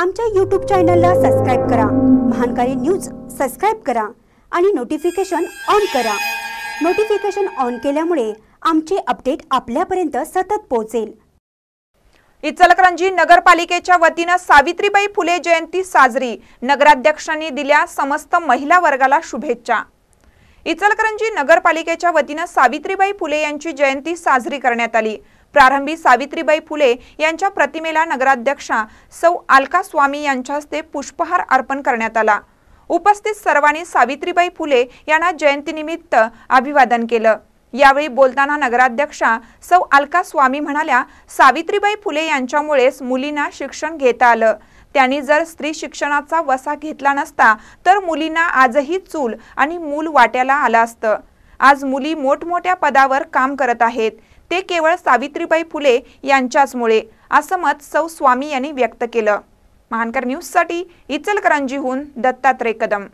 आमच्या यूट्यूब चॅनलला सबस्क्राईब करा महानकारी न्यूज सबस्क्राईब करा आणि नोटिफिकेशन ऑन करा नोटिफिकेशन ऑन केल्यामुळे आमचे अपडेट आपल्यापर्यंत सतत पोहोचेल इचलकरंजी नगरपालिकेच्या वतीनं सावित्रीबाई फुले जयंती साजरी नगराध्यक्षांनी दिल्या समस्त महिला वर्गाला शुभेच्छा इचलकरंजी नगरपालिकेच्या वतीनं सावित्रीबाई फुले यांची जयंती साजरी करण्यात आली प्रारंभी सावित्रीबाई फुले यांच्या प्रतिमेला नगराध्यक्षा सौ आलका स्वामी यांच्या हस्ते पुष्पहार अर्पण करण्यात आला उपस्थित सर्वांनी सावित्रीबाई फुले यांना जयंतीनिमित्त अभिवादन केलं यावेळी बोलताना नगराध्यक्षा सौ अलका स्वामी म्हणाल्या सावित्रीबाई फुले यांच्यामुळेच मुलींना शिक्षण घेता आलं त्यांनी जर स्त्री शिक्षणाचा वसा घेतला नसता तर मुलींना आजही चूल आणि मूल वाट्याला आलं असतं आज मुली मोठमोठ्या पदावर काम करत आहेत ते केवळ सावित्रीबाई फुले यांच्याचमुळे असं मत सौ स्वामी यांनी व्यक्त केलं महानकर न्यूजसाठी इचलकरंजीहून दत्तात्रय कदम